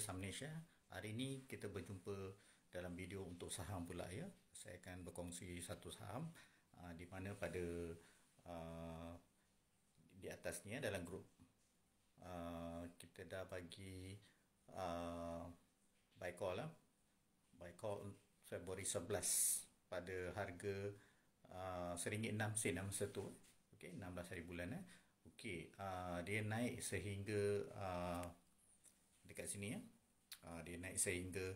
Sam Malaysia. Eh. Hari ini kita berjumpa dalam video untuk saham pula ya. Saya akan berkongsi satu saham uh, di mana pada uh, di atasnya dalam grup uh, kita dah bagi uh, buy call lah. Buy call Februari 11 pada harga seringgit uh, 6 sen nama satu. Eh. Okey 16 hari bulan eh. Okey, dia naik sehingga uh, dekat sini ya. Ha, dia naik sehingga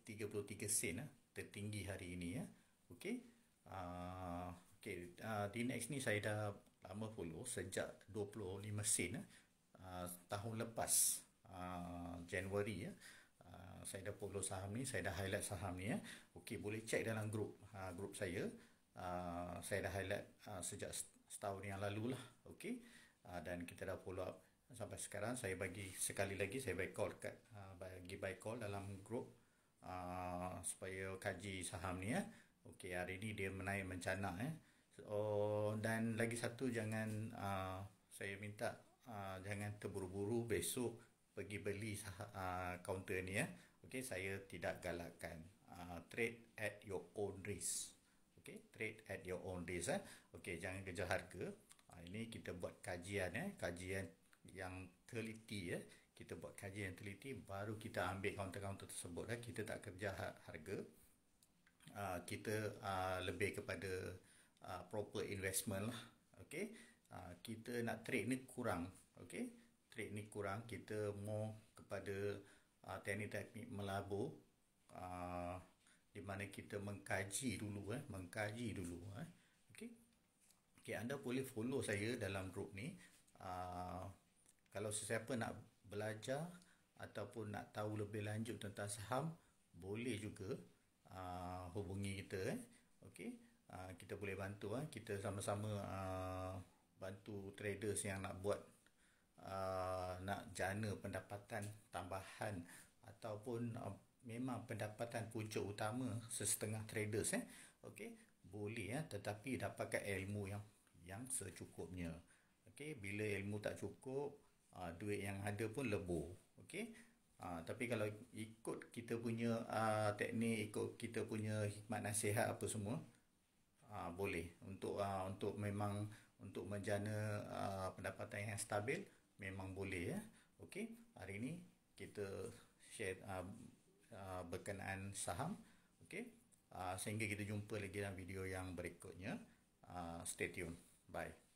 tiga puluh tiga sen ya. tertinggi hari ini ya. Okey. Ah uh, okey, uh, ah, DNX ni saya dah lama follow sejak 25 sen ya. uh, tahun lepas uh, Januari ya. Uh, saya dah follow saham ni, saya dah highlight saham ni ya. Okey, boleh cek dalam grup uh, grup saya. Uh, saya dah highlight uh, sejak setahun yang lalu lah. Okey. dan kita dah follow up sampai sekarang saya bagi sekali lagi saya bagi call kat uh, bagi buy call dalam group uh, supaya kaji saham ni ya. Eh. Okey hari ni dia menaik mencana ya. Eh. So, dan lagi satu jangan uh, saya minta uh, jangan terburu-buru besok pergi beli sah- uh, counter ni ya. Eh. Okey saya tidak galakkan uh, trade at your own risk. Okey trade at your own risk ya. Eh. Okey jangan kejar harga. ini kita buat kajian ya, eh. kajian yang teliti ya kita buat kajian yang teliti baru kita ambil kaunter-kaunter tersebut ya. kita tak kerja harga uh, kita uh, lebih kepada uh, proper investment lah okay. uh, kita nak trade ni kurang okay. trade ni kurang kita more kepada uh, teknik-teknik melabur uh, di mana kita mengkaji dulu eh. mengkaji dulu eh. okay. Okay, anda boleh follow saya dalam group ni uh, kalau sesiapa nak belajar ataupun nak tahu lebih lanjut tentang saham boleh juga uh, hubungi kita eh. okey uh, kita boleh bantu eh. kita sama-sama uh, bantu traders yang nak buat uh, nak jana pendapatan tambahan ataupun uh, memang pendapatan punca utama sesetengah traders eh okey boleh eh. tetapi dapatkan ilmu yang yang secukupnya Okay, bila ilmu tak cukup uh, duit yang ada pun lebur okey uh, tapi kalau ikut kita punya uh, teknik ikut kita punya hikmat nasihat apa semua uh, boleh untuk uh, untuk memang untuk menjana uh, pendapatan yang stabil memang boleh ya okey hari ini kita share uh, uh, berkenaan saham okey uh, sehingga kita jumpa lagi dalam video yang berikutnya uh, stay tune bye